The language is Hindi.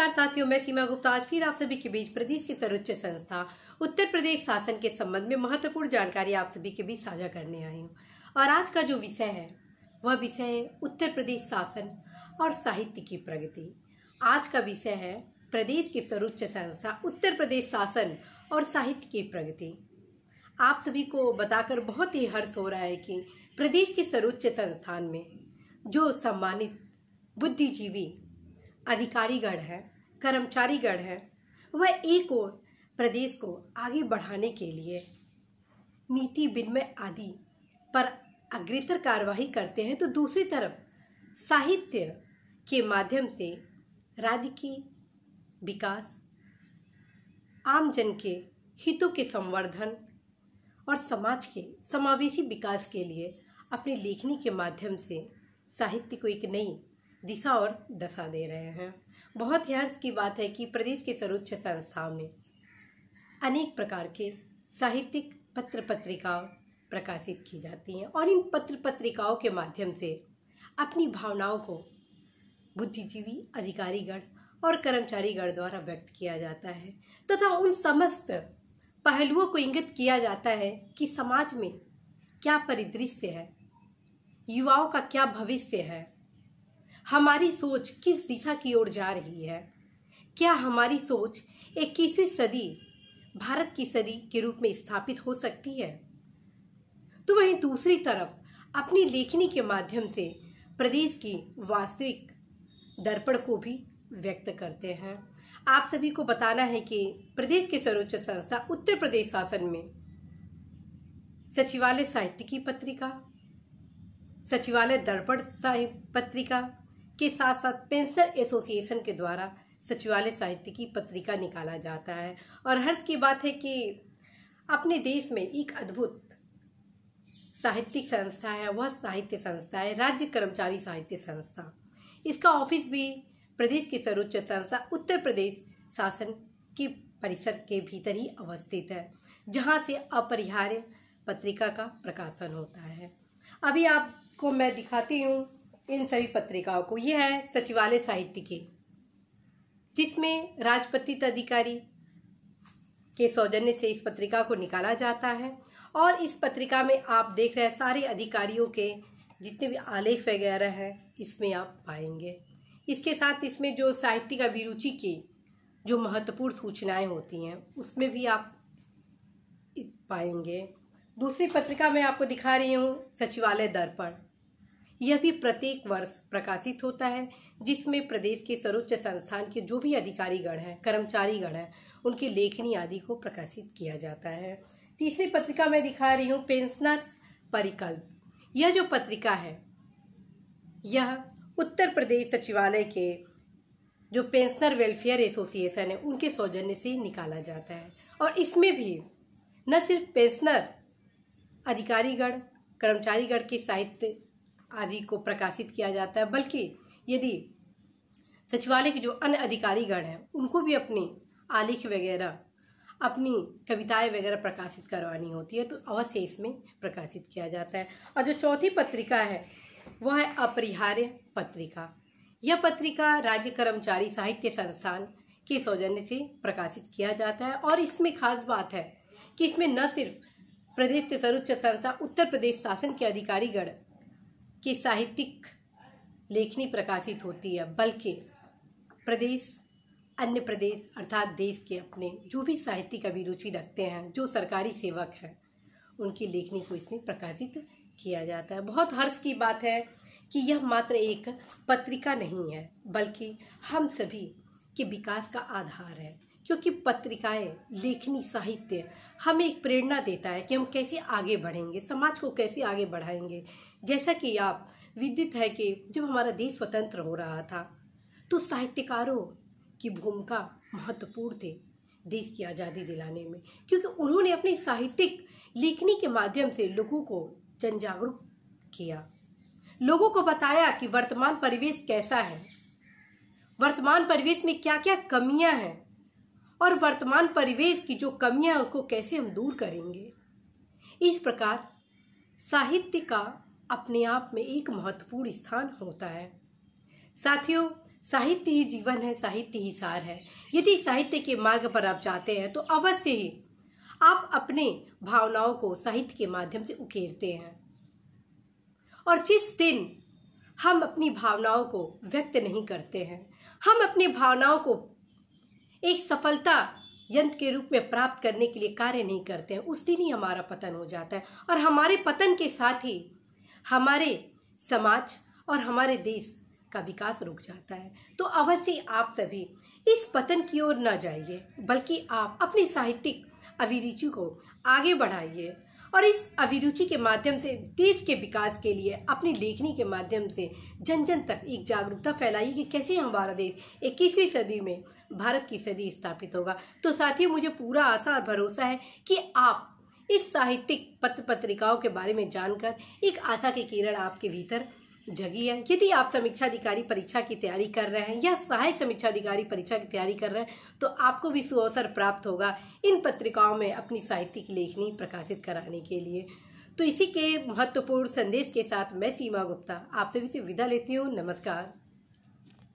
नमस्कार साथियों मैं सीमा गुप्ता आज फिर आप सभी के बीच प्रदेश की सर्वोच्च संस्था उत्तर प्रदेश शासन के संबंध में महत्वपूर्ण जानकारी आप सभी के बीच साझा करने आई हूँ और आज का जो विषय है वह विषय है उत्तर प्रदेश शासन और साहित्य की प्रगति आज का विषय है प्रदेश की सर्वोच्च संस्था उत्तर प्रदेश शासन और साहित्य की प्रगति आप सभी को बताकर बहुत ही हर्ष हो रहा है कि प्रदेश के सर्वोच्च संस्थान में जो सम्मानित बुद्धिजीवी अधिकारीगण हैं कर्मचारीगण हैं वह एक और प्रदेश को आगे बढ़ाने के लिए नीति विनिमय आदि पर अग्रेतर कार्यवाही करते हैं तो दूसरी तरफ साहित्य के माध्यम से राज्य की विकास आम जन के हितों के संवर्धन और समाज के समावेशी विकास के लिए अपनी लेखनी के माध्यम से साहित्य को एक नई दिशा और दशा दे रहे हैं बहुत ही हर्ष की बात है कि प्रदेश के सर्वोच्च संस्थाओं में अनेक प्रकार के साहित्यिक पत्र पत्रिकाओं प्रकाशित की जाती हैं और इन पत्र पत्रिकाओं के माध्यम से अपनी भावनाओं को बुद्धिजीवी अधिकारीगण और कर्मचारीगण द्वारा व्यक्त किया जाता है तथा उन समस्त पहलुओं को इंगित किया जाता है कि समाज में क्या परिदृश्य है युवाओं का क्या भविष्य है हमारी सोच किस दिशा की ओर जा रही है क्या हमारी सोच इक्कीसवीं सदी भारत की सदी के रूप में स्थापित हो सकती है तो वहीं दूसरी तरफ अपनी लेखनी के माध्यम से प्रदेश की वास्तविक दर्पण को भी व्यक्त करते हैं आप सभी को बताना है कि प्रदेश के सर्वोच्च संस्था उत्तर प्रदेश शासन में सचिवालय साहित्य की पत्रिका सचिवालय दर्पण साहिब पत्रिका के साथ साथ पेंसर एसोसिएशन के द्वारा सचिवालय साहित्य की पत्रिका निकाला जाता है और हर्ष की बात है कि अपने देश में एक अद्भुत साहित्यिक संस्था है वह साहित्य संस्था है राज्य कर्मचारी साहित्य संस्था इसका ऑफिस भी प्रदेश की सर्वोच्च संस्था उत्तर प्रदेश शासन के परिसर के भीतर ही अवस्थित है जहाँ से अपरिहार्य पत्रिका का प्रकाशन होता है अभी आपको मैं दिखाती हूँ इन सभी पत्रिकाओं को यह है सचिवालय साहित्य की जिसमें राजपत्रित अधिकारी के सौजन्य से इस पत्रिका को निकाला जाता है और इस पत्रिका में आप देख रहे हैं सारे अधिकारियों के जितने भी आलेख वगैरह हैं इसमें आप पाएंगे इसके साथ इसमें जो साहित्य का विरुचि की जो महत्वपूर्ण सूचनाएं होती हैं उसमें भी आप पाएंगे दूसरी पत्रिका मैं आपको दिखा रही हूँ सचिवालय दर्पण यह भी प्रत्येक वर्ष प्रकाशित होता है जिसमें प्रदेश के सर्वोच्च संस्थान के जो भी अधिकारीगण हैं कर्मचारीगण हैं उनकी लेखनी आदि को प्रकाशित किया जाता है तीसरी पत्रिका मैं दिखा रही हूँ पेंशनर्स परिकल्प यह जो पत्रिका है यह उत्तर प्रदेश सचिवालय के जो पेंशनर वेलफेयर एसोसिएशन है उनके सौजन्य से निकाला जाता है और इसमें भी न सिर्फ पेंशनर अधिकारीगण कर्मचारीगण के साहित्य आदि को प्रकाशित किया जाता है बल्कि यदि सचिवालय के जो अन्य अधिकारीगण हैं उनको भी अपने आलेख वगैरह अपनी कविताएं वगैरह प्रकाशित करवानी होती है तो अवश्य इसमें प्रकाशित किया जाता है और जो चौथी पत्रिका है वह है अपरिहार्य पत्रिका यह पत्रिका राज्य कर्मचारी साहित्य संस्थान के सौजन्य से प्रकाशित किया जाता है और इसमें खास बात है कि इसमें न सिर्फ प्रदेश के सर्वोच्च संस्था उत्तर प्रदेश शासन के अधिकारीगण की साहित्यिक लेखनी प्रकाशित होती है बल्कि प्रदेश अन्य प्रदेश अर्थात देश के अपने जो भी साहित्यिक अभिरुचि रखते हैं जो सरकारी सेवक हैं उनकी लेखनी को इसमें प्रकाशित किया जाता है बहुत हर्ष की बात है कि यह मात्र एक पत्रिका नहीं है बल्कि हम सभी के विकास का आधार है क्योंकि पत्रिकाएं लेखनी साहित्य हमें एक प्रेरणा देता है कि हम कैसे आगे बढ़ेंगे समाज को कैसे आगे बढ़ाएंगे जैसा कि आप विदित है कि जब हमारा देश स्वतंत्र हो रहा था तो साहित्यकारों की भूमिका महत्वपूर्ण थी देश की आज़ादी दिलाने में क्योंकि उन्होंने अपने साहित्यिक लेखनी के माध्यम से लोगों को जन जागरूक किया लोगों को बताया कि वर्तमान परिवेश कैसा है वर्तमान परिवेश में क्या क्या कमियां हैं और वर्तमान परिवेश की जो कमियां है उसको कैसे हम दूर करेंगे इस प्रकार साहित्य का अपने आप में एक महत्वपूर्ण स्थान होता है साथियों साहित्य ही जीवन है साहित्य ही सार है यदि साहित्य के मार्ग पर आप जाते हैं तो अवश्य ही आप अपने भावनाओं को साहित्य के माध्यम से उकेरते हैं और जिस दिन हम अपनी भावनाओं को व्यक्त नहीं करते हैं हम अपनी भावनाओं को एक सफलता यंत्र के रूप में प्राप्त करने के लिए कार्य नहीं करते हैं उस दिन ही हमारा पतन हो जाता है और हमारे पतन के साथ ही हमारे समाज और हमारे देश का विकास रुक जाता है तो अवश्य आप सभी इस पतन की ओर न जाइए बल्कि आप अपनी साहित्यिक अभिरुचि को आगे बढ़ाइए और इस अभिरुचि के माध्यम से देश के विकास के लिए अपनी लेखनी के माध्यम से जन जन तक एक जागरूकता फैलाई कि कैसे हमारा देश इक्कीसवीं सदी में भारत की सदी स्थापित होगा तो साथ ही मुझे पूरा आशा और भरोसा है कि आप इस साहित्यिक पत्र पत्रिकाओं के बारे में जानकर एक आशा की किरण आपके भीतर जगी है यदि आप समीक्षा अधिकारी परीक्षा की तैयारी कर रहे हैं या सहायक समीक्षा अधिकारी परीक्षा की तैयारी कर रहे हैं तो आपको भी सुअवसर प्राप्त होगा इन पत्रिकाओं में अपनी साहित्यिक लेखनी प्रकाशित कराने के लिए तो इसी के महत्वपूर्ण संदेश के साथ मैं सीमा गुप्ता आपसे भी से विदा लेती हूँ नमस्कार